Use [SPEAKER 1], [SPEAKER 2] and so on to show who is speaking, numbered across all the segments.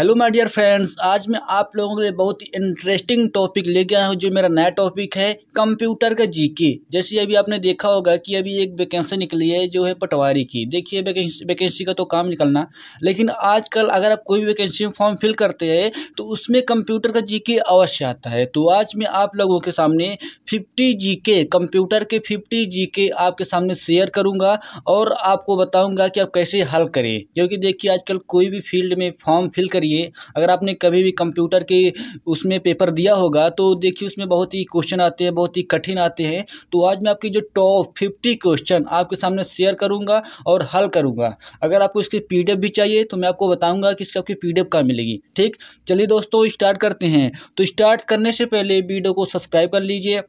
[SPEAKER 1] hello my dear friends आज मैं आप लोगों के लिए बहुत ही इंटरेस्टिंग टॉपिक लेके आया हूँ जो मेरा नया टॉपिक है कंप्यूटर का जीके जैसे अभी आपने देखा होगा कि अभी एक वैकेंसी निकली है जो है पटवारी की देखिए वैकेंसी का तो काम निकलना लेकिन आजकल अगर आप कोई भी वैकेंसी में फॉर्म फिल करते हैं तो उसमें कंप्यूटर का जी अवश्य आता है तो आज मैं आप लोगों के सामने फिफ्टी जी कंप्यूटर के फिफ्टी जी आपके सामने शेयर करूँगा और आपको बताऊँगा कि आप कैसे हल करें क्योंकि देखिए आजकल कोई भी फील्ड में फॉर्म फिल करिए चाहिए अगर आपने कभी भी कंप्यूटर के उसमें पेपर दिया होगा तो देखिए उसमें बहुत ही क्वेश्चन आते हैं बहुत ही कठिन आते हैं तो आज मैं आपकी जो टॉप फिफ्टी क्वेश्चन आपके सामने शेयर करूँगा और हल करूँगा अगर आपको इसकी पी भी चाहिए तो मैं आपको बताऊँगा कि इसकी आपकी पी कहाँ मिलेगी ठीक चलिए दोस्तों स्टार्ट करते हैं तो स्टार्ट करने से पहले वीडियो को सब्सक्राइब कर लीजिए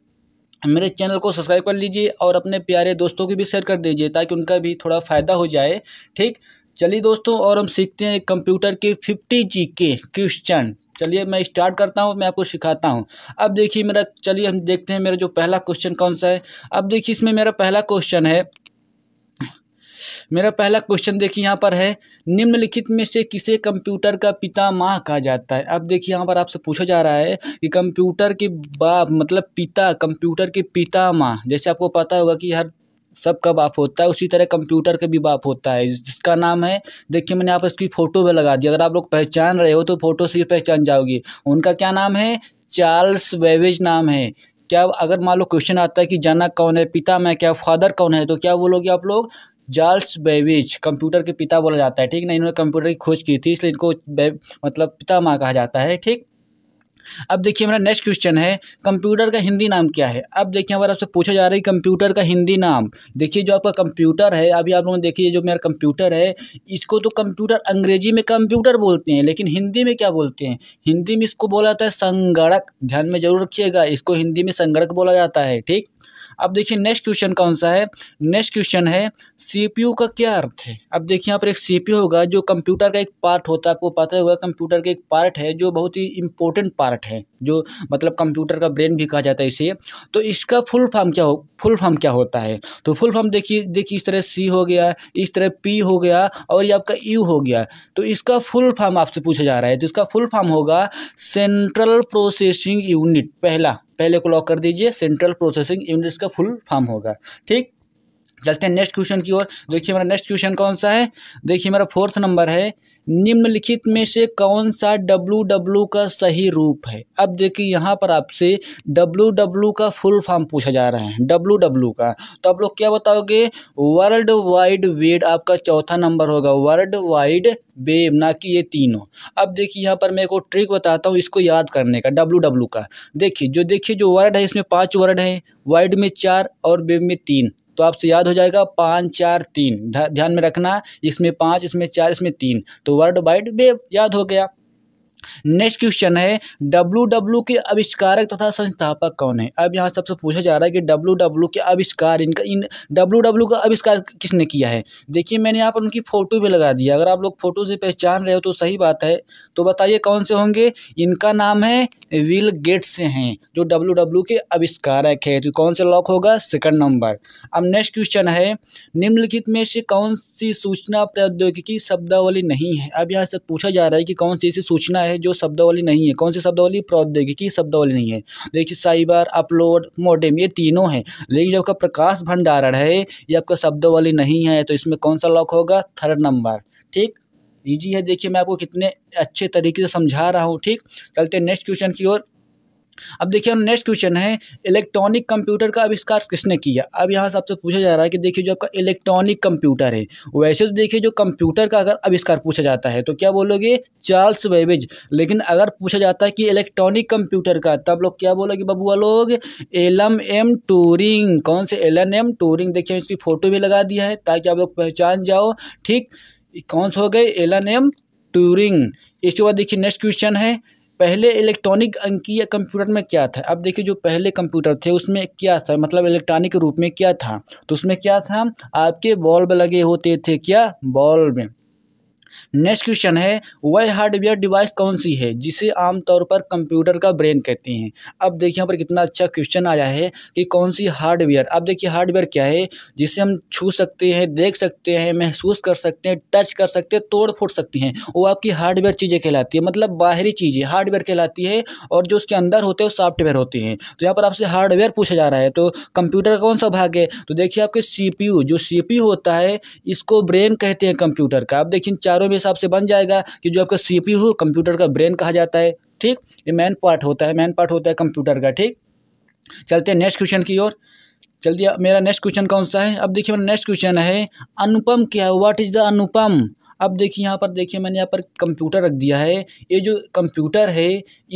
[SPEAKER 1] मेरे चैनल को सब्सक्राइब कर लीजिए और अपने प्यारे दोस्तों की भी शेयर कर दीजिए ताकि उनका भी थोड़ा फ़ायदा हो जाए ठीक चलिए दोस्तों और हम सीखते हैं कंप्यूटर के फिफ्टी जी के क्वेश्चन चलिए मैं स्टार्ट करता हूँ मैं आपको सिखाता हूँ अब देखिए मेरा चलिए हम देखते हैं मेरा जो पहला क्वेश्चन कौन सा है अब देखिए इसमें मेरा पहला क्वेश्चन है मेरा पहला क्वेश्चन देखिए यहाँ पर है निम्नलिखित में से किसे कंप्यूटर का पिता माह कहा जाता है अब देखिए यहाँ पर आपसे पूछा जा रहा है कि कंप्यूटर के बाप मतलब पिता कंप्यूटर के पिता माँ जैसे आपको पता होगा कि हर सबका बाप होता है उसी तरह कंप्यूटर का भी बाप होता है जिसका नाम है देखिए मैंने आप इसकी फ़ोटो भी लगा दी अगर आप लोग पहचान रहे हो तो फ़ोटो से ही पहचान जाओगी उनका क्या नाम है चार्ल्स वेवेज नाम है क्या अगर मान लो क्वेश्चन आता है कि जनक कौन है पिता मैं क्या फादर कौन है तो क्या बोलोगे आप लोग जार्ल्स बेविज कंप्यूटर के पिता बोला जाता है ठीक ना इन्होंने कंप्यूटर की खोज की थी इसलिए इनको मतलब पिता माँ कहा जाता है ठीक अब देखिए हमारा नेक्स्ट क्वेश्चन है कंप्यूटर का हिंदी नाम क्या है अब देखिए हमारे आपसे पूछा जा रहा है कंप्यूटर का हिंदी नाम देखिए जो आपका कंप्यूटर है अभी आप लोगों ने देखिए जो मेरा कंप्यूटर है इसको तो कंप्यूटर अंग्रेजी में कंप्यूटर बोलते हैं लेकिन हिंदी में क्या बोलते हैं हिंदी में इसको बोला जाता है संगणक ध्यान में जरूर रखिएगा इसको हिंदी में संगणक बोला जाता है ठीक अब देखिए नेक्स्ट क्वेश्चन कौन सा है नेक्स्ट क्वेश्चन है सीपीयू का क्या अर्थ है अब देखिए यहाँ पर एक सीपीयू होगा जो कंप्यूटर का एक पार्ट होता है आपको पता होगा कंप्यूटर का एक पार्ट है जो बहुत ही इंपॉर्टेंट पार्ट है जो मतलब कंप्यूटर का ब्रेन भी कहा जाता है इसे तो इसका फुल फॉर्म क्या हो फुल फॉर्म क्या होता है तो फुल फॉर्म देखिए देखिए इस तरह सी हो गया इस तरह पी हो गया और ये आपका यू हो गया तो इसका फुल फॉर्म आपसे पूछा जा रहा है तो इसका फुल फॉर्म होगा सेंट्रल प्रोसेसिंग यूनिट पहला पहले को लॉक कर दीजिए सेंट्रल प्रोसेसिंग यूनिट इसका फुल फॉर्म होगा ठीक चलते हैं नेक्स्ट क्वेश्चन की ओर देखिए हमारा नेक्स्ट क्वेश्चन कौन सा है देखिए हमारा फोर्थ नंबर है निम्नलिखित में से कौन सा डब्लू डब्लू का सही रूप है अब देखिए यहाँ पर आपसे डब्लू डब्लू का फुल फॉर्म पूछा जा रहा है डब्लू डब्लू का तो आप लोग क्या बताओगे वर्ल्ड वाइड वेड आपका चौथा नंबर होगा वर्ल्ड वाइड वेब ना कि ये तीनों अब देखिए यहाँ पर मैं एक ट्रिक बताता हूँ इसको याद करने का डब्लू डब्लू का देखिए जो देखिए जो वर्ड है इसमें पाँच वर्ड है वाइड में चार और वेब में तीन तो आपसे याद हो जाएगा पाँच चार तीन ध्यान में रखना इसमें पाँच इसमें चार इसमें तीन तो वर्ड वाइड बेब याद हो गया नेक्स्ट क्वेश्चन है डब्ल्यू डब्ल्यू के आविष्कारक तथा संस्थापक कौन है अब यहाँ सबसे पूछा जा रहा है कि डब्ल्यू डब्ल्यू के आविष्कार इनका इन डब्ल्यू डब्ल्यू का आविष्कार किसने किया है देखिए मैंने यहाँ पर उनकी फ़ोटो भी लगा दिया अगर आप लोग फ़ोटो से पहचान रहे हो तो सही बात है तो बताइए कौन से होंगे इनका नाम है विल गेट्स हैं जो डब्ल्यू डब्ल्यू के आविष्कारक है तो कौन सा लॉक होगा सेकंड नंबर अब नेक्स्ट क्वेश्चन है निम्नलिखित में से कौन सी सूचना प्रौद्योगिकी शब्दावली नहीं है अब यहाँ से पूछा जा रहा है कि कौन सी ऐसी सूचना है है जो शब्दावली नहीं है कौन सी शब्दावली प्रौद्योगिकी शब्दावली नहीं है देखिए साइबर अपलोड मोडेम ये तीनों हैं लेकिन जो आपका प्रकाश भंडारण है ये आपका शब्दावली नहीं है तो इसमें कौन सा लॉक होगा थर्ड नंबर ठीक ईजी है देखिए मैं आपको कितने अच्छे तरीके से समझा रहा हूँ ठीक चलते नेक्स्ट क्वेश्चन की ओर अब देखिए नेक्स्ट क्वेश्चन है इलेक्ट्रॉनिक कंप्यूटर का आविष्कार किसने किया अब यहाँ से आपसे पूछा जा रहा है कि देखिए जो आपका इलेक्ट्रॉनिक कंप्यूटर है वैसे तो देखिए जो कंप्यूटर का अगर आविष्कार पूछा जाता है तो क्या बोलोगे चार्ल्स वेबेज लेकिन अगर पूछा जाता है कि इलेक्ट्रॉनिक कंप्यूटर का तब लोग क्या बोलोगे बबुआ लोग एलम एम टूरिंग कौन से एल एम टूरिंग देखिए इसकी फ़ोटो भी लगा दिया है ताकि आप लोग पहचान जाओ ठीक कौन से हो गए एलन एम टूरिंग इसके बाद देखिए नेक्स्ट क्वेश्चन है पहले इलेक्ट्रॉनिक अंकीय कंप्यूटर में क्या था अब देखिए जो पहले कंप्यूटर थे उसमें क्या था मतलब इलेक्ट्रॉनिक रूप में क्या था तो उसमें क्या था आपके बॉल्ब लगे होते थे क्या बॉल्ब नेक्स्ट क्वेश्चन है वह हार्डवेयर डिवाइस कौन सी है जिसे आमतौर पर कंप्यूटर का ब्रेन कहते हैं अब देखिए यहाँ पर कितना अच्छा क्वेश्चन आया है कि कौन सी हार्डवेयर अब देखिए हार्डवेयर क्या है जिसे हम छू सकते हैं देख सकते हैं महसूस कर सकते हैं टच कर सकते हैं तोड़ फोड़ सकते हैं वो आपकी हार्डवेयर चीज़ें कहलाती है मतलब बाहरी चीज़ें हार्डवेयर कहलाती है और जो उसके अंदर होते हैं वो सॉफ्टवेयर होते हैं तो यहाँ पर आपसे हार्डवेयर पूछा जा रहा है तो कंप्यूटर का कौन सा भाग है तो देखिए आपके सी जो सी होता है इसको ब्रेन कहते हैं कंप्यूटर का अब देखिए चारों हजारों में हिसाब से बन जाएगा कि जो आपका सी कंप्यूटर का ब्रेन कहा जाता है ठीक ये मेन पार्ट होता है मेन पार्ट होता है कंप्यूटर का ठीक चलते हैं नेक्स्ट क्वेश्चन की ओर चलिए मेरा नेक्स्ट क्वेश्चन कौन सा है अब देखिए मेरा नेक्स्ट क्वेश्चन है अनुपम क्या है व्हाट इज़ द अनुपम अब देखिए यहाँ पर देखिए मैंने यहाँ पर कंप्यूटर रख दिया है ये जो कंप्यूटर है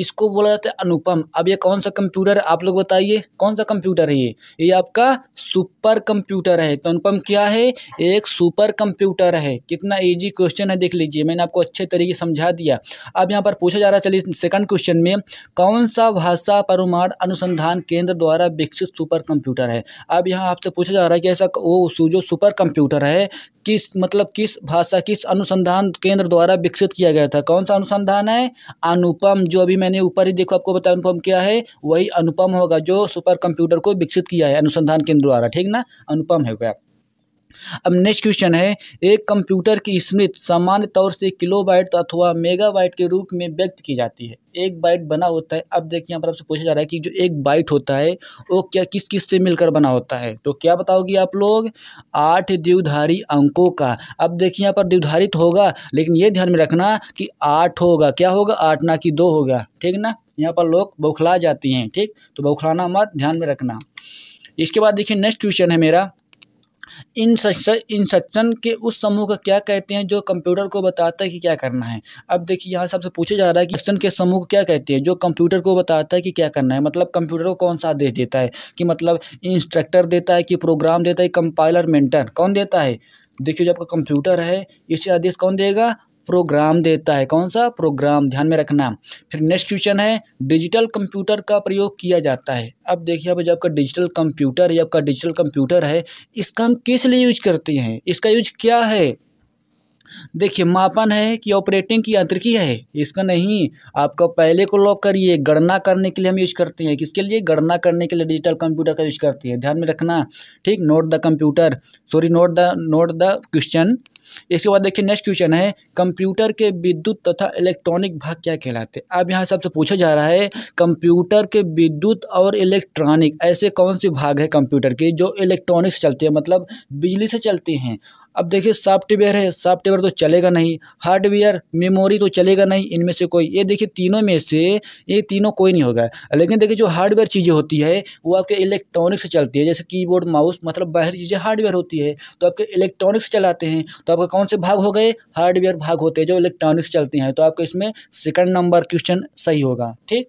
[SPEAKER 1] इसको बोला जाता है अनुपम अब ये कौन सा कंप्यूटर आप लोग बताइए कौन सा कंप्यूटर है ये ये आपका सुपर कंप्यूटर है तो अनुपम क्या है एक सुपर कंप्यूटर है कितना ईजी क्वेश्चन है देख लीजिए मैंने आपको अच्छे तरीके समझा दिया अब यहाँ पर पूछा जा रहा है चलिए सेकंड क्वेश्चन में कौन सा भाषा परमाणु अनुसंधान केंद्र द्वारा विकसित सुपर कंप्यूटर है अब यहाँ आपसे पूछा जा रहा है कि ऐसा वो जो सुपर कंप्यूटर है किस मतलब किस भाषा किस अनुसंधान केंद्र द्वारा विकसित किया गया था कौन सा अनुसंधान है अनुपम जो अभी मैंने ऊपर ही देखो आपको बताया अनुपम क्या है वही अनुपम होगा जो सुपर कंप्यूटर को विकसित किया है अनुसंधान केंद्र द्वारा ठीक ना अनुपम है गया अब नेक्स्ट क्वेश्चन है एक कंप्यूटर की स्मृति सामान्य तौर से किलोबाइट अथवा मेगाबाइट के रूप में व्यक्त की जाती है एक बाइट बना होता है अब देखिए यहाँ पर आपसे पूछा जा रहा है कि जो एक बाइट होता है वो क्या किस किस से मिलकर बना होता है तो क्या बताओगे आप लोग आठ द्विधारी अंकों का अब देखिए यहाँ पर द्विधारित होगा लेकिन ये ध्यान में रखना कि आठ होगा क्या होगा आठ ना कि दो होगा ठीक ना यहाँ पर लोग बौखला जाती हैं ठीक तो बौखलाना मत ध्यान में रखना इसके बाद देखिए नेक्स्ट क्वेश्चन है मेरा इन इंस्ट्रक्शन के उस समूह को क्या कहते हैं जो कंप्यूटर को बताता है कि क्या करना है अब देखिए यहाँ सबसे पूछा जा रहा है कि इंस्ट्रक्शन के समूह को क्या कहते हैं जो कंप्यूटर को बताता है कि क्या करना है मतलब कंप्यूटर को कौन सा आदेश देता है कि मतलब इंस्ट्रक्टर देता है कि प्रोग्राम देता है कंपाइलर मेंटर कौन देता है देखिए जब आपका कंप्यूटर है इसे आदेश कौन देगा प्रोग्राम देता है कौन सा प्रोग्राम ध्यान में रखना फिर नेक्स्ट क्वेश्चन है डिजिटल कंप्यूटर का प्रयोग किया जाता है अब देखिए अब जब आपका डिजिटल कंप्यूटर है आपका डिजिटल कंप्यूटर है इसका हम किस लिए यूज करते हैं इसका यूज क्या है देखिए मापन है कि ऑपरेटिंग की यांत्रिकी है इसका नहीं आपका पहले को लॉक करिए गणना करने के लिए हम यूज करते हैं किसके लिए गणना करने के लिए डिजिटल कंप्यूटर का यूज करते हैं ध्यान में रखना ठीक note the computer sorry note the note the question इसके बाद देखिए नेक्स्ट क्वेश्चन है कंप्यूटर के विद्युत तथा इलेक्ट्रॉनिक भाग क्या कहलाते हैं अब यहाँ सबसे पूछा जा रहा है कंप्यूटर के विद्युत और इलेक्ट्रॉनिक ऐसे कौन से भाग है कंप्यूटर के जो इलेक्ट्रॉनिक से चलते हैं मतलब बिजली से चलते हैं अब देखिए सॉफ्टवेयर है सॉफ्टवेयर तो चलेगा नहीं हार्डवेयर मेमोरी तो चलेगा नहीं इनमें से कोई ये देखिए तीनों में से ये तीनों कोई नहीं होगा लेकिन देखिए जो हार्डवेयर चीज़ें होती है वो आपके इलेक्ट्रॉनिक से चलती है जैसे कीबोर्ड माउस मतलब बाहरी चीज़ें हार्डवेयर होती है तो आपके इलेक्ट्रॉनिक्स चलाते हैं तो आपका कौन से भाग हो गए हार्डवेयर भाग होते हैं जो इलेक्ट्रॉनिक्स चलते हैं तो आपके इसमें सेकंड नंबर क्वेश्चन सही होगा ठीक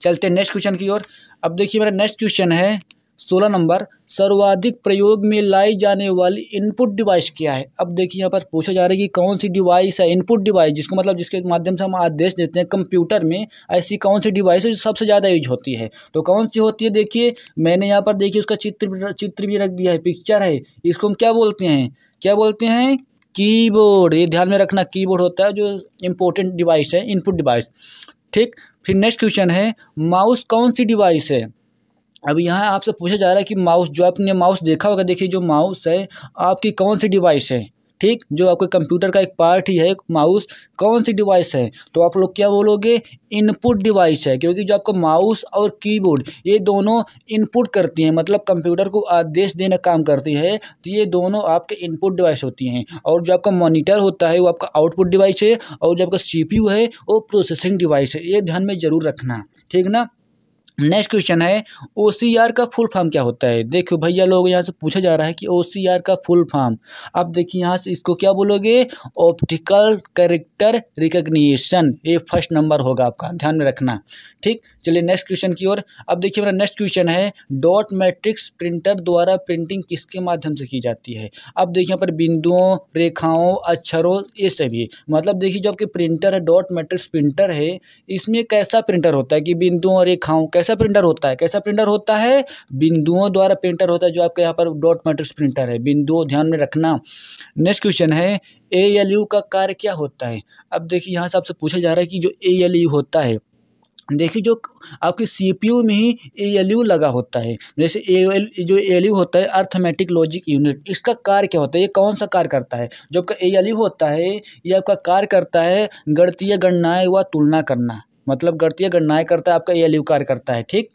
[SPEAKER 1] चलते नेक्स्ट क्वेश्चन की ओर अब देखिए मेरा नेक्स्ट क्वेश्चन है सोलह नंबर सर्वाधिक प्रयोग में लाई जाने वाली इनपुट डिवाइस क्या है अब देखिए यहाँ पर पूछा जा रहा है कि कौन सी डिवाइस है इनपुट डिवाइस जिसको मतलब जिसके माध्यम से हम आदेश देते हैं कंप्यूटर में ऐसी कौन सी डिवाइस है जो सबसे ज़्यादा यूज होती है तो कौन सी होती है देखिए मैंने यहाँ पर देखिए उसका चित्र चित्र भी रख दिया है पिक्चर है इसको हम क्या बोलते हैं क्या बोलते हैं कीबोर्ड ये ध्यान में रखना कीबोर्ड होता है जो इम्पोर्टेंट डिवाइस है इनपुट डिवाइस ठीक फिर नेक्स्ट क्वेश्चन है माउस कौन सी डिवाइस है अब यहाँ आपसे पूछा जा रहा है कि माउस जो आपने माउस देखा होगा देखिए जो माउस है आपकी कौन सी डिवाइस है ठीक जो आपके कंप्यूटर का एक पार्ट ही है एक माउस कौन सी डिवाइस है तो आप लोग क्या बोलोगे इनपुट डिवाइस है क्योंकि जो आपका माउस और कीबोर्ड ये दोनों इनपुट करती हैं मतलब कंप्यूटर को आदेश देने का काम करती है तो ये दोनों आपके इनपुट डिवाइस होती हैं और जो आपका मॉनिटर होता है वो आपका आउटपुट डिवाइस है और जो आपका सी है वो प्रोसेसिंग डिवाइस है ये ध्यान में ज़रूर रखना ठीक ना नेक्स्ट क्वेश्चन है ओ का फुल फॉर्म क्या होता है देखो भैया लोग यहाँ से पूछा जा रहा है कि ओ का फुल फॉर्म अब देखिए यहाँ से इसको क्या बोलोगे ऑप्टिकल करेक्टर रिकग्निशन ये फर्स्ट नंबर होगा आपका ध्यान में रखना ठीक चलिए नेक्स्ट क्वेश्चन की ओर अब देखिए मेरा नेक्स्ट क्वेश्चन है डॉट मैट्रिक्स प्रिंटर द्वारा प्रिंटिंग किसके माध्यम से की जाती है अब देखिए यहाँ पर बिंदुओं रेखाओं अक्षरों ये सभी मतलब देखिए जो आपके प्रिंटर है डॉट मैट्रिक्स प्रिंटर है इसमें कैसा प्रिंटर होता है कि बिंदुओं रेखाओं कैसे कैसा प्रिंटर होता है कैसा प्रिंटर होता है बिंदुओं द्वारा प्रिंटर होता है जो आपके यहाँ पर डॉट मैट्रिक्स प्रिंटर है बिंदुओं ध्यान में रखना नेक्स्ट क्वेश्चन है ए एल यू का कार्य क्या होता है अब देखिए यहाँ से आपसे पूछा जा रहा है कि जो ए एल यू होता है देखिए जो आपके सीपीयू में ही ए एल यू लगा होता है जैसे ए एल जो ए एल यू होता है अर्थमेटिक लॉजिक यूनिट इसका कार्य क्या होता है ये कौन सा कार्य करता है जो आपका ए एल यू होता है ये आपका कार्य करता है गणतीय गणनाएं व तुलना करना मतलब गणतीय गणनाएँ करता है आपका यह एलयू कार्य करता है ठीक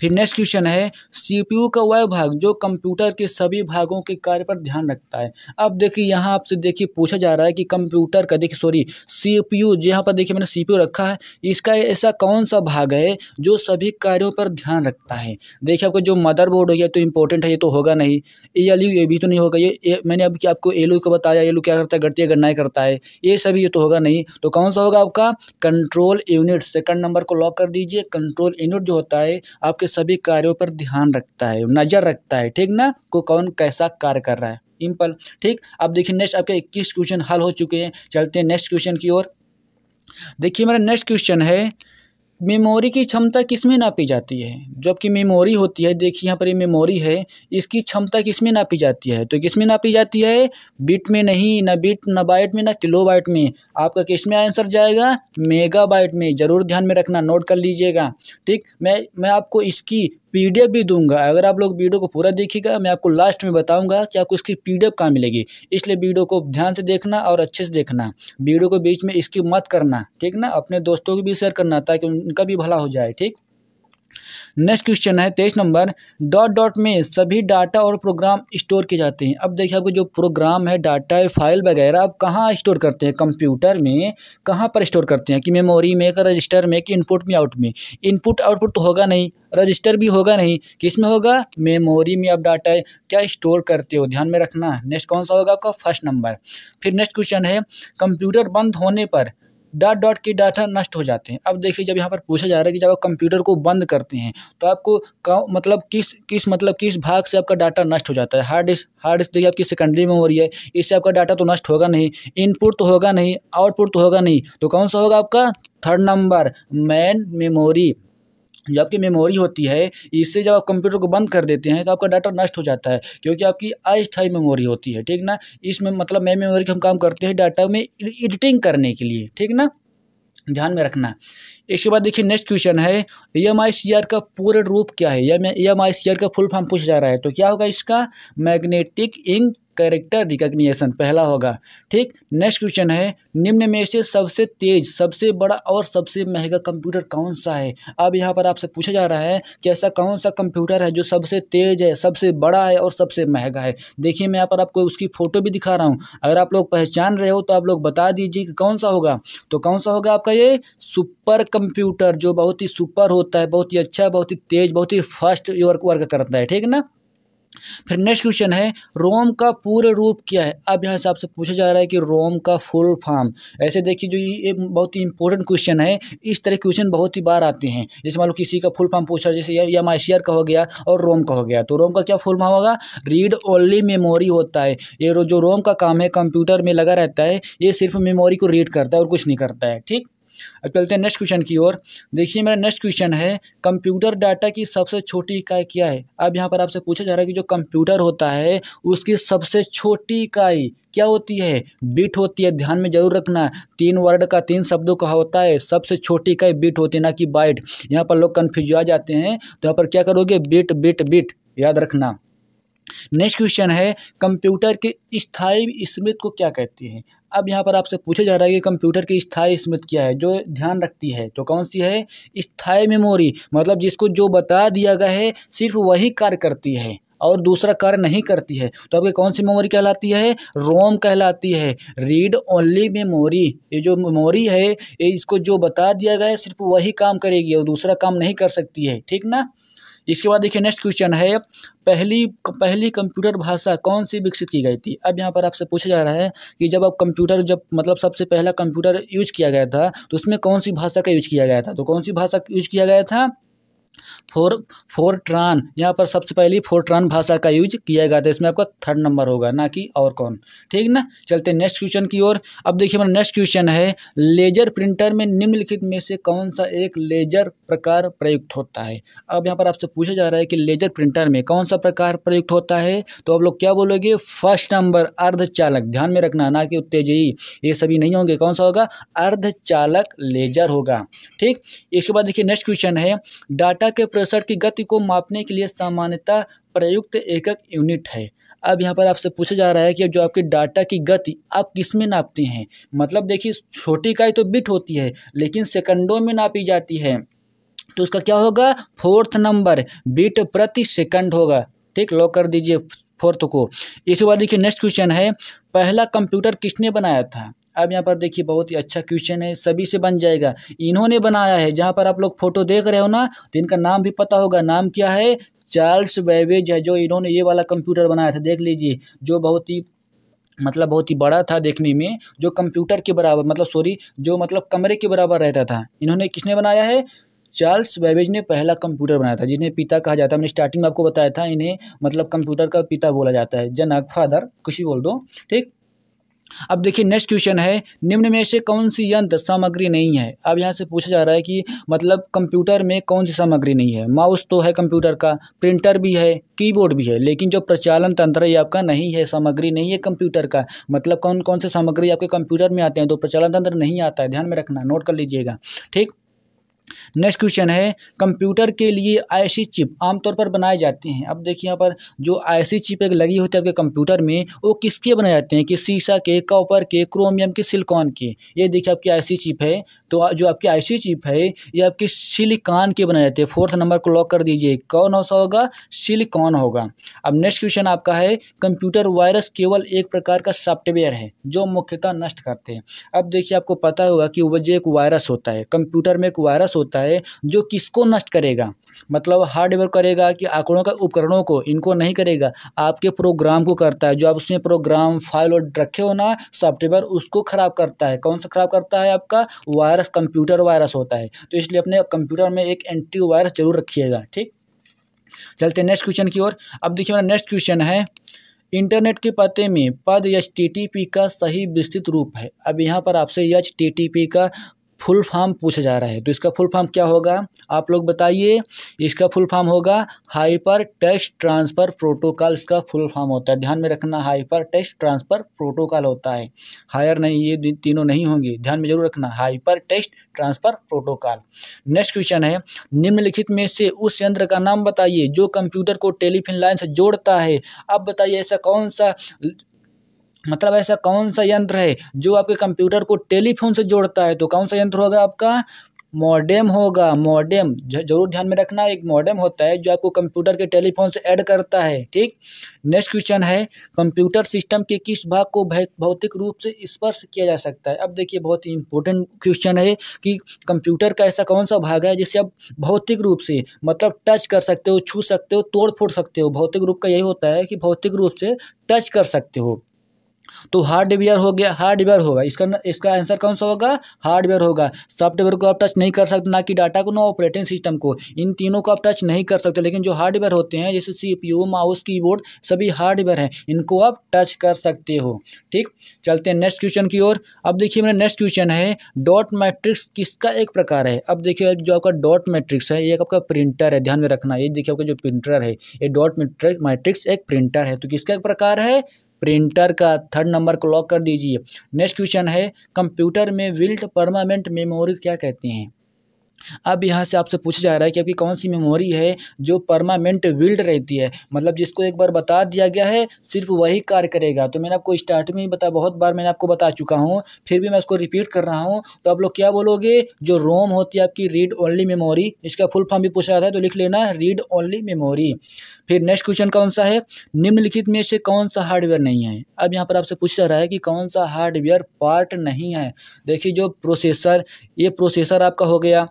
[SPEAKER 1] फिर नेक्स्ट क्वेश्चन है सीपीयू का वह भाग जो कंप्यूटर के सभी भागों के कार्य पर ध्यान रखता है अब देखिए यहाँ आपसे देखिए पूछा जा रहा है कि कंप्यूटर का देखिए सॉरी सीपीयू यहाँ पर देखिए मैंने सीपीयू रखा है इसका ऐसा कौन सा भाग है जो सभी कार्यों पर ध्यान रखता है देखिए आपको जो मदरबोर्ड हो गया तो इंपॉर्टेंट है ये तो होगा नहीं ए एल यू ये भी तो नहीं होगा ये, मैंने अभी आपको एलू को बताया एलू क्या करता है घटती है गणनाएँ करता है ये सभी ये तो होगा नहीं तो कौन सा होगा आपका कंट्रोल यूनिट सेकंड नंबर को लॉक कर दीजिए कंट्रोल यूनिट जो होता है आपके सभी कार्यों पर ध्यान रखता है नज़र रखता है ठीक ना को कौन कैसा कार्य कर रहा है सिंपल ठीक अब देखिए नेक्स्ट आपके इक्कीस क्वेश्चन हल हो चुके हैं चलते हैं नेक्स्ट क्वेश्चन की ओर देखिए मेरा नेक्स्ट क्वेश्चन है मेमोरी की क्षमता किसमें नापी जाती है जबकि मेमोरी होती है देखिए यहाँ पर ये मेमोरी है इसकी क्षमता किसमें नापी जाती है तो किसमें नापी जाती है बिट में नहीं ना बिट ना बाइट में ना किलो बाइट में आपका किस में आंसर जाएगा मेगा बाइट में ज़रूर ध्यान में रखना नोट कर लीजिएगा ठीक मैं मैं आपको इसकी पीडीएफ भी दूंगा अगर आप लोग वीडियो को पूरा देखिएगा मैं आपको लास्ट में बताऊंगा कि आपको इसकी पीडीएफ कहाँ मिलेगी इसलिए वीडियो को ध्यान से देखना और अच्छे से देखना वीडियो को बीच में इसकी मत करना ठीक ना अपने दोस्तों को भी शेयर करना ताकि उनका भी भला हो जाए ठीक नेक्स्ट क्वेश्चन है तेईस नंबर डॉट डॉट में सभी डाटा और प्रोग्राम स्टोर किए जाते हैं अब देखिए आपको जो प्रोग्राम है डाटा है फाइल वगैरह आप कहाँ स्टोर करते हैं कंप्यूटर में कहाँ पर स्टोर करते हैं कि मेमोरी में कि रजिस्टर में कि इनपुट में आउट में इनपुट आउटपुट तो होगा नहीं रजिस्टर भी होगा नहीं किस में होगा मेमोरी में आप डाटा क्या स्टोर करते हो ध्यान में रखना नेक्स्ट कौन सा होगा आपका फर्स्ट नंबर फिर नेक्स्ट क्वेश्चन है कंप्यूटर बंद होने पर डॉट डॉट के डाटा नष्ट हो जाते हैं अब देखिए जब यहाँ पर पूछा जा रहा है कि जब आप कंप्यूटर को बंद करते हैं तो आपको मतलब किस किस मतलब किस भाग से आपका डाटा नष्ट हो जाता है हार्ड डिस्क हार्ड डिस्क देखिए आपकी सेकेंडरी मेमोरी है इससे आपका डाटा तो नष्ट होगा नहीं इनपुट तो होगा नहीं आउटपुट तो होगा नहीं तो कौन सा होगा आपका थर्ड नंबर मैन मेमोरी जो आपकी मेमोरी होती है इससे जब आप कंप्यूटर को बंद कर देते हैं तो आपका डाटा नष्ट हो जाता है क्योंकि आपकी अस्थायी मेमोरी होती है ठीक ना इसमें मतलब मैं मेमोरी का हम काम करते हैं डाटा में एडिटिंग करने के लिए ठीक ना ध्यान में रखना इसके बाद देखिए नेक्स्ट क्वेश्चन है E M I C R का पूरे रूप क्या है E M I C R का फुल फॉर्म पूछा जा रहा है तो क्या होगा इसका मैग्नेटिक इंक कैरेक्टर रिकग्निएशन पहला होगा ठीक नेक्स्ट क्वेश्चन है निम्न में से सबसे तेज सबसे बड़ा और सबसे महंगा कंप्यूटर कौन सा है अब यहाँ पर आपसे पूछा जा रहा है कि ऐसा कौन सा कंप्यूटर है जो सबसे तेज है सबसे बड़ा है और सबसे महंगा है देखिए मैं यहाँ पर आपको उसकी फ़ोटो भी दिखा रहा हूँ अगर आप लोग पहचान रहे हो तो आप लोग बता दीजिए कि कौन सा होगा तो कौन सा होगा आपका ये सुपर कंप्यूटर जो बहुत ही सुपर होता है बहुत ही अच्छा बहुत ही तेज बहुत ही फास्ट वर्क वर्क करता है ठीक ना फिर नेक्स्ट क्वेश्चन है रोम का पूर्ण रूप क्या है अब यहाँ से आपसे पूछा जा रहा है कि रोम का फुल फॉर्म ऐसे देखिए जो ये बहुत ही इंपॉर्टेंट क्वेश्चन है इस तरह के क्वेश्चन बहुत ही बार आते हैं जैसे मान लो किसी का फुल फॉर्म पूछा जैसे या, या माइशियर का हो गया और रोम का हो गया तो रोम का क्या फुल फॉर्म होगा रीड ओनली मेमोरी होता है ये जो रोम का काम है कंप्यूटर में लगा रहता है ये सिर्फ मेमोरी को रीड करता है और कुछ नहीं करता है ठीक अब चलते हैं नेक्स्ट क्वेश्चन की ओर देखिए मेरा नेक्स्ट क्वेश्चन है कंप्यूटर डाटा की सबसे छोटी इकाई क्या है अब यहाँ पर आपसे पूछा जा रहा है कि जो कंप्यूटर होता है उसकी सबसे छोटी इकाई क्या होती है बिट होती है ध्यान में जरूर रखना तीन वर्ड का तीन शब्दों का होता है सबसे छोटी इकाई बिट होती है ना कि बाइट यहाँ पर लोग कन्फ्यूज आ जाते हैं तो यहाँ पर क्या करोगे बिट बिट बिट याद रखना नेक्स्ट क्वेश्चन है कंप्यूटर की स्थायी स्मृति को क्या कहते हैं अब यहाँ पर आपसे पूछा जा रहा है कि कंप्यूटर की स्थायी स्मृति क्या है जो ध्यान रखती है तो कौन सी है स्थायी मेमोरी मतलब जिसको जो बता दिया गया है सिर्फ वही कार्य करती है और दूसरा कार्य नहीं करती है तो आपकी कौन सी मेमोरी कहलाती है रोम कहलाती है रीड ओनली मेमोरी ये जो मेमोरी है ये इसको जो बता दिया गया है सिर्फ वही काम करेगी और दूसरा काम नहीं कर सकती है ठीक ना इसके बाद देखिए नेक्स्ट क्वेश्चन है पहली पहली कंप्यूटर भाषा कौन सी विकसित की गई थी अब यहाँ पर आपसे पूछा जा रहा है कि जब अब कंप्यूटर जब मतलब सबसे पहला कंप्यूटर यूज किया गया था तो उसमें कौन सी भाषा का यूज किया गया था तो कौन सी भाषा यूज किया गया था फोर फोर ट्रान यहाँ पर सबसे पहले ट्रान भाषा का यूज किया गया था इसमें आपका थर्ड नंबर होगा ना कि और कौन ठीक ना चलते नेक्स्ट क्वेश्चन की ओर अब देखिए हमारा नेक्स्ट क्वेश्चन है लेजर प्रिंटर में निम्नलिखित में से कौन सा एक लेजर प्रकार प्रयुक्त होता है अब यहाँ पर आपसे पूछा जा रहा है कि लेजर प्रिंटर में कौन सा प्रकार प्रयुक्त होता है तो आप लोग क्या बोलोगे फर्स्ट नंबर अर्ध ध्यान में रखना ना कि उत्तेजयी ये सभी नहीं होंगे कौन सा होगा अर्ध लेजर होगा ठीक इसके बाद देखिए नेक्स्ट क्वेश्चन है डाटा डाटा के प्रसार की गति को मापने के लिए सामान्यता प्रयुक्त एकक यूनिट है अब यहाँ पर आपसे पूछा जा रहा है कि जो आपके डाटा की गति आप किस में नापते हैं मतलब देखिए छोटी इकाई तो बिट होती है लेकिन सेकंडों में नापी जाती है तो उसका क्या होगा फोर्थ नंबर बिट प्रति सेकंड होगा ठीक लॉक कर दीजिए फोर्थ को इसके बाद देखिए नेक्स्ट क्वेश्चन है पहला कंप्यूटर किसने बनाया था अब यहाँ पर देखिए बहुत ही अच्छा क्वेश्चन है सभी से बन जाएगा इन्होंने बनाया है जहाँ पर आप लोग फोटो देख रहे हो ना तो इनका नाम भी पता होगा नाम क्या है चार्ल्स वेवेज है जो इन्होंने ये वाला कंप्यूटर बनाया था देख लीजिए जो बहुत ही मतलब बहुत ही बड़ा था देखने में जो कंप्यूटर के बराबर मतलब सॉरी जो मतलब कमरे के बराबर रहता था इन्होंने किसने बनाया है चार्ल्स वेबेज ने पहला कंप्यूटर बनाया था जिन्हें पिता कहा जाता है मैंने स्टार्टिंग में आपको बताया था इन्हें मतलब कंप्यूटर का पिता बोला जाता है जनक फादर कुछ भी बोल दो ठीक अब देखिए नेक्स्ट क्वेश्चन है निम्न में से कौन सी यंत्र सामग्री नहीं है अब यहाँ से पूछा जा रहा है कि मतलब कंप्यूटर में कौन सी सामग्री नहीं है माउस तो है कंप्यूटर का प्रिंटर भी है कीबोर्ड भी है लेकिन जो प्रचालन तंत्र है ये आपका नहीं है सामग्री नहीं है कंप्यूटर का मतलब कौन कौन से सामग्री आपके कंप्यूटर में आते हैं तो प्रचालन तंत्र नहीं आता है ध्यान में रखना नोट कर लीजिएगा ठीक नेक्स्ट क्वेश्चन है कंप्यूटर के लिए आईसी चिप आमतौर पर बनाए जाते हैं अब देखिए यहाँ पर जो आईसी चिप एक लगी होती है आपके कंप्यूटर में वो किसके बनाए जाते हैं कि शीशा के कॉपर के क्रोमियम के सिलिकॉन के ये देखिए आपकी आईसी चिप है तो जो आपकी आईसी चिप है ये आपके सिलिकॉन के बनाए जाते हैं फोर्थ नंबर को लॉक कर दीजिए कौन सा होगा सिलिकॉन होगा अब नेक्स्ट क्वेश्चन आपका है कंप्यूटर वायरस केवल एक प्रकार का सॉफ्टवेयर है जो मुख्यतः नष्ट करते हैं अब देखिए आपको पता होगा कि वजह एक वायरस होता है कंप्यूटर में एक वायरस वायरस होता है जो किसको नष्ट करेगा मतलब हार्डवेयर करेगा कि आंकड़ों का उपकरणों को इनको नहीं करेगा आपके प्रोग्राम को करता है जो आप उसमें प्रोग्राम फाइल और रखे हो ना सॉफ्टवेयर उसको ख़राब करता है कौन सा ख़राब करता है आपका वायरस कंप्यूटर वायरस होता है तो इसलिए अपने कंप्यूटर में एक एंटी वायरस जरूर रखिएगा ठीक चलते नेक्स्ट क्वेश्चन की ओर अब देखिए मेरा नेक्स्ट क्वेश्चन है इंटरनेट के पते में पद एच का सही विस्तृत रूप है अब यहाँ पर आपसे एच का फुल फॉर्म पूछा जा रहा है तो इसका फुल फॉर्म क्या होगा आप लोग बताइए इसका फुल फॉर्म होगा हाइपर टेस्ट ट्रांसफ़र प्रोटोकॉल इसका फुल फॉर्म होता है ध्यान में रखना हाइपर टेस्ट ट्रांसफ़र प्रोटोकॉल होता है हायर नहीं ये तीनों नहीं होंगे ध्यान में जरूर रखना hyper text transfer protocol next question है निम्नलिखित में से उस यंत्र का नाम बताइए जो कंप्यूटर को टेलीफोन लाइन से जोड़ता है अब बताइए ऐसा कौन सा मतलब ऐसा कौन सा यंत्र है जो आपके कंप्यूटर को टेलीफोन से जोड़ता है तो कौन सा यंत्र होगा आपका मॉडेम होगा मॉडेम जरूर ध्यान में रखना एक मॉडेम होता है जो आपको कंप्यूटर के टेलीफोन से ऐड करता है ठीक नेक्स्ट क्वेश्चन है कंप्यूटर सिस्टम के किस भाग को भौतिक रूप से स्पर्श किया जा सकता है अब देखिए बहुत ही इंपॉर्टेंट क्वेश्चन है कि कंप्यूटर का ऐसा कौन सा भाग है जिसे आप भौतिक रूप से मतलब टच कर सकते हो छू सकते हो तोड़ फोड़ सकते हो भौतिक रूप का यही होता है कि भौतिक रूप से टच कर सकते हो तो हार्डवेयर हो गया हार्डवेयर होगा इसका इसका आंसर कौन सा होगा हार्डवेयर होगा सॉफ्टवेयर को आप टच नहीं कर सकते ना कि डाटा को ना ऑपरेटिंग सिस्टम को इन तीनों को आप टच नहीं कर सकते लेकिन जो हार्डवेयर होते हैं जैसे C P U mouse keyboard सभी हार्डवेयर हैं इनको आप टच कर सकते हो ठीक चलते हैं नेक्स्ट क्वेश्चन की ओर अब देखिए मेरा नेक्स्ट क्वेश्चन है डॉट मैट्रिक्स किसका एक प्रकार है अब देखिए जो आपका डॉट मैट्रिक्स है ये आपका प्रिंटर है ध्यान में रखना ये देखिए आपका जो प्रिंटर है ये डॉट मैट्रिक्स एक प्रिंटर है तो किसका एक प्रकार है प्रिंटर का थर्ड नंबर को लॉक कर दीजिए नेक्स्ट क्वेश्चन है कंप्यूटर में विल्ट परमानेंट मेमोरी क्या कहते हैं अब यहाँ से आपसे पूछा जा रहा है कि आपकी कौन सी मेमोरी है जो परमानेंट बिल्ड रहती है मतलब जिसको एक बार बता दिया गया है सिर्फ वही कार्य करेगा तो मैंने आपको स्टार्ट में ही बताया बहुत बार मैंने आपको बता चुका हूँ फिर भी मैं उसको रिपीट कर रहा हूँ तो आप लोग क्या बोलोगे जो रोम होती है आपकी रीड ओनली मेमोरी इसका फुल फॉर्म भी पूछा जाता है तो लिख लेना रीड ओनली मेमोरी फिर नेक्स्ट क्वेश्चन कौन सा है निम्नलिखित में से कौन सा हार्डवेयर नहीं है अब यहाँ पर आपसे पूछा जा रहा है कि कौन सा हार्डवेयर पार्ट नहीं है देखिए जो प्रोसेसर ये प्रोसेसर आपका हो गया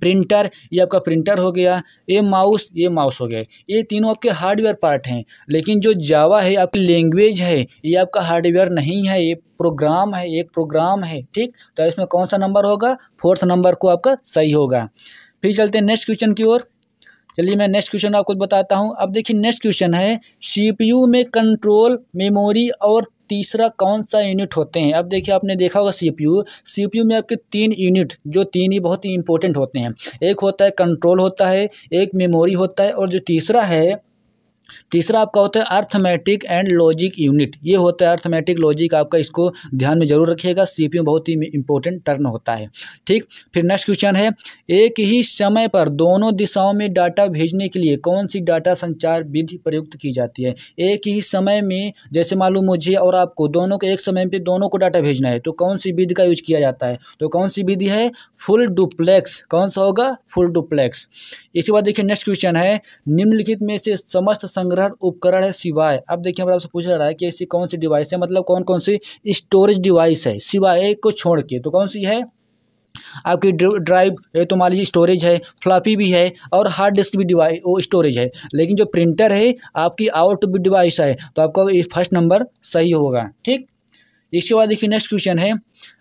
[SPEAKER 1] प्रिंटर ये आपका प्रिंटर हो गया ये माउस ये माउस हो गया ये तीनों आपके हार्डवेयर पार्ट हैं लेकिन जो जावा है आपकी लैंग्वेज है ये आपका हार्डवेयर नहीं है ये प्रोग्राम है एक प्रोग्राम है ठीक तो इसमें कौन सा नंबर होगा फोर्थ नंबर को आपका सही होगा फिर चलते हैं नेक्स्ट क्वेश्चन की ओर चलिए मैं नेक्स्ट क्वेश्चन आपको बताता हूँ अब देखिए नेक्स्ट क्वेश्चन है सी में कंट्रोल मेमोरी और तीसरा कौन सा यूनिट होते हैं अब देखिए आपने देखा होगा सीपीयू सीपीयू में आपके तीन यूनिट जो तीन ही बहुत ही इंपॉर्टेंट होते हैं एक होता है कंट्रोल होता है एक मेमोरी होता है और जो तीसरा है तीसरा आपका होता है अर्थमेटिक एंड लॉजिक यूनिट ये होता है अर्थमेटिक लॉजिक आपका इसको ध्यान में जरूर रखिएगा सीपीयू बहुत ही इंपॉर्टेंट टर्न होता है ठीक फिर नेक्स्ट क्वेश्चन है एक ही समय पर दोनों दिशाओं में डाटा भेजने के लिए कौन सी डाटा संचार विधि प्रयुक्त की जाती है एक ही समय में जैसे मालूम मुझे और आपको दोनों को एक समय पर दोनों को डाटा भेजना है तो कौन सी विधि का यूज किया जाता है तो कौन सी विधि है फुल डुप्लेक्स कौन सा होगा फुल डुप्लेक्स इसके बाद देखिए नेक्स्ट क्वेश्चन है निम्नलिखित में से समस्त संग्रहण उपकरण है सिवाय अब देखिए हमारे आपसे पूछ रहा है कि ऐसी कौन सी डिवाइस है मतलब कौन कौन सी स्टोरेज डिवाइस है सिवाय को छोड़ के तो कौन सी है आपकी ड्राइव ये तो मान लीजिए स्टोरेज है फ्लॉपी भी है और हार्ड डिस्क भी डिवाइस वो स्टोरेज है लेकिन जो प्रिंटर है आपकी आउट भी डिवाइस है तो आपका फर्स्ट नंबर सही होगा ठीक इसके बाद देखिए नेक्स्ट क्वेश्चन है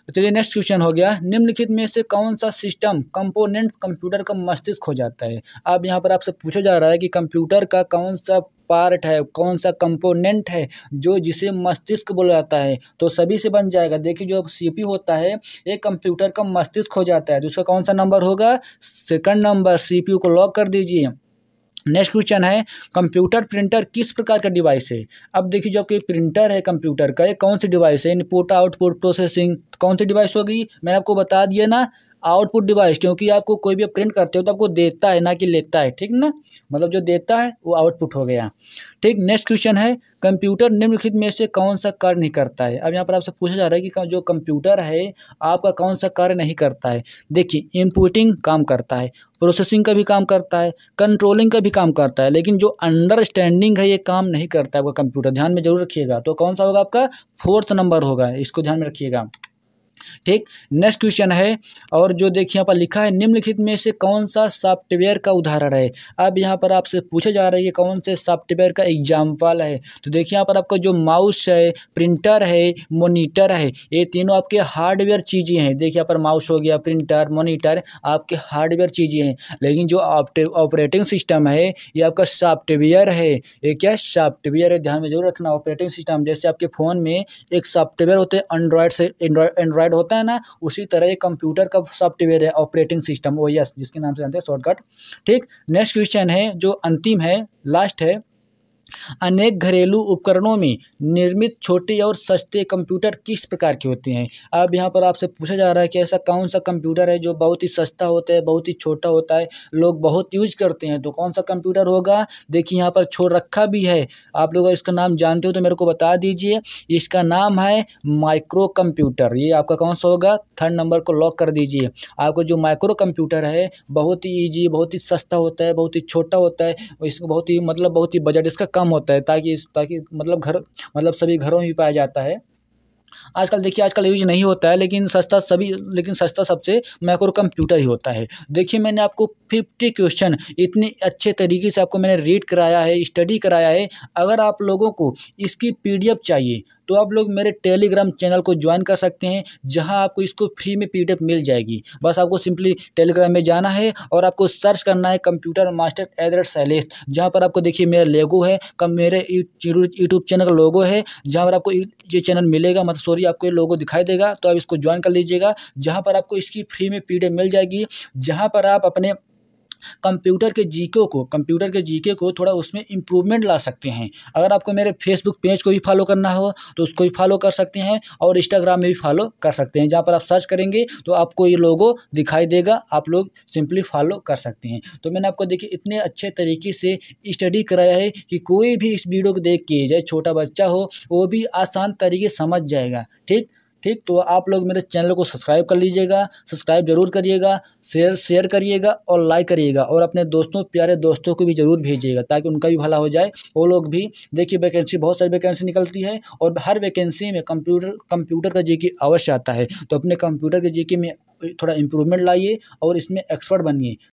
[SPEAKER 1] तो चलिए नेक्स्ट क्वेश्चन हो गया निम्नलिखित में से कौन सा सिस्टम कंपोनेंट कंप्यूटर का मस्तिष्क हो जाता है अब यहाँ पर आपसे पूछा जा रहा है कि कंप्यूटर का कौन सा पार्ट है कौन सा कंपोनेंट है जो जिसे मस्तिष्क बोला जाता है तो सभी से बन जाएगा देखिए जो सीपी होता है ये कंप्यूटर का मस्तिष्क हो जाता है तो उसका कौन सा नंबर होगा सेकंड नंबर सीपीयू को लॉक कर दीजिए नेक्स्ट क्वेश्चन है कंप्यूटर प्रिंटर किस प्रकार का डिवाइस है अब देखिए जो कि प्रिंटर है कंप्यूटर का ये कौन सी डिवाइस है इनपुट आउटपुट प्रोसेसिंग कौन सी डिवाइस होगी मैंने आपको बता दिया ना आउटपुट डिवाइस क्योंकि आपको कोई भी प्रिंट करते हो तो आपको देता है ना कि लेता है ठीक ना मतलब जो देता है वो आउटपुट हो गया ठीक नेक्स्ट क्वेश्चन है कंप्यूटर निम्नलिखित में से कौन सा कार्य नहीं करता है अब यहाँ पर आपसे पूछा जा रहा है कि जो कंप्यूटर है आपका कौन सा कार्य नहीं करता है देखिए इनपुटिंग काम करता है प्रोसेसिंग का भी काम करता है कंट्रोलिंग का भी काम करता है लेकिन जो अंडरस्टैंडिंग है ये काम नहीं करता है आपका कंप्यूटर ध्यान में जरूर रखिएगा तो कौन सा होगा आपका फोर्थ नंबर होगा इसको ध्यान में रखिएगा ठीक नेक्स्ट क्वेश्चन है और जो देखिए यहाँ पर लिखा है निम्नलिखित में से कौन सा सॉफ्टवेयर का उदाहरण है अब यहाँ पर आपसे पूछा जा रहा है कि कौन से सॉफ्टवेयर का एग्जाम्पल है तो देखिए यहाँ पर आपका जो माउस है प्रिंटर है मोनीटर है ये तीनों आपके हार्डवेयर चीज़ें हैं देखिए यहाँ पर माउस हो गया प्रिंटर मोनीटर आपके हार्डवेयर चीज़ें हैं लेकिन जो ऑपरेटिंग सिस्टम है ये आपका सॉफ्टवेयर है ये क्या सॉफ्टवेयर है ध्यान में जरूर रखना ऑपरेटिंग सिस्टम जैसे आपके फ़ोन में एक सॉफ्टवेयर होते हैं एंड्रॉयड से एंड्रॉयड हार्ड होता है ना उसी तरह ये कंप्यूटर का सॉफ्टवेयर है ऑपरेटिंग सिस्टम ओ जिसके नाम से जानते हैं शॉर्टकट ठीक नेक्स्ट क्वेश्चन है जो अंतिम है लास्ट है अनेक घरेलू उपकरणों में निर्मित छोटे और सस्ते कंप्यूटर किस प्रकार के होते हैं अब यहाँ पर आपसे पूछा जा रहा है कि ऐसा कौन सा कंप्यूटर है जो बहुत ही सस्ता होता है बहुत ही छोटा होता है लोग बहुत यूज करते हैं तो कौन सा कंप्यूटर होगा देखिए यहाँ पर छोड़ रखा भी है आप लोग इसका नाम जानते हो तो मेरे को बता दीजिए इसका नाम है माइक्रो कंप्यूटर ये आपका कौन सा होगा थर्ड नंबर को लॉक कर दीजिए आपको जो माइक्रो कंप्यूटर है बहुत ही ईजी बहुत ही सस्ता होता है बहुत ही छोटा होता है इसको बहुत ही मतलब बहुत ही बजट इसका कम होता है ताकि ताकि मतलब घर मतलब सभी घरों में भी पाया जाता है आजकल देखिए आजकल यूज नहीं होता है लेकिन सस्ता सभी लेकिन सस्ता सबसे माइक्रो कंप्यूटर ही होता है देखिए मैंने आपको फिफ्टी क्वेश्चन इतने अच्छे तरीके से आपको मैंने रीड कराया है स्टडी कराया है अगर आप लोगों को इसकी पीडीएफ चाहिए तो आप लोग मेरे टेलीग्राम चैनल को ज्वाइन कर सकते हैं जहाँ आपको इसको फ्री में पी मिल जाएगी बस आपको सिंपली टेलीग्राम में जाना है और आपको सर्च करना है computer master at the rate जहाँ पर आपको देखिए मेरा लेगो है कम मेरे यूट्यूब चैनल का लोगो है जहाँ पर आपको ये चैनल मिलेगा मतलब सॉरी आपको ये लोगो दिखाई देगा तो आप इसको ज्वाइन कर लीजिएगा जहाँ पर आपको इसकी फ्री में पी मिल जाएगी जहाँ पर आप अपने कंप्यूटर के जीके को कंप्यूटर के जीके को थोड़ा उसमें इम्प्रूवमेंट ला सकते हैं अगर आपको मेरे फेसबुक पेज को भी फॉलो करना हो तो उसको भी फॉलो कर सकते हैं और इंस्टाग्राम में भी फॉलो कर सकते हैं जहाँ पर आप सर्च करेंगे तो आपको ये लोगो दिखाई देगा आप लोग सिंपली फॉलो कर सकते हैं तो मैंने आपको देखिए इतने अच्छे तरीके से स्टडी कराया है कि कोई भी इस वीडियो को देख के चाहे छोटा बच्चा हो वो भी आसान तरीके समझ जाएगा ठीक ठीक तो आप लोग मेरे चैनल को सब्सक्राइब कर लीजिएगा सब्सक्राइब जरूर करिएगा शेयर शेयर करिएगा और लाइक करिएगा और अपने दोस्तों प्यारे दोस्तों को भी ज़रूर भेजिएगा ताकि उनका भी भला हो जाए वो लोग भी देखिए वैकेंसी बहुत सारी वैकेंसी निकलती है और हर वैकेंसी में कंप्यूटर कंप्यूटर का जी अवश्य आता है तो अपने कंप्यूटर के जी में थोड़ा इम्प्रूवमेंट लाइए और इसमें एक्सपर्ट बनिए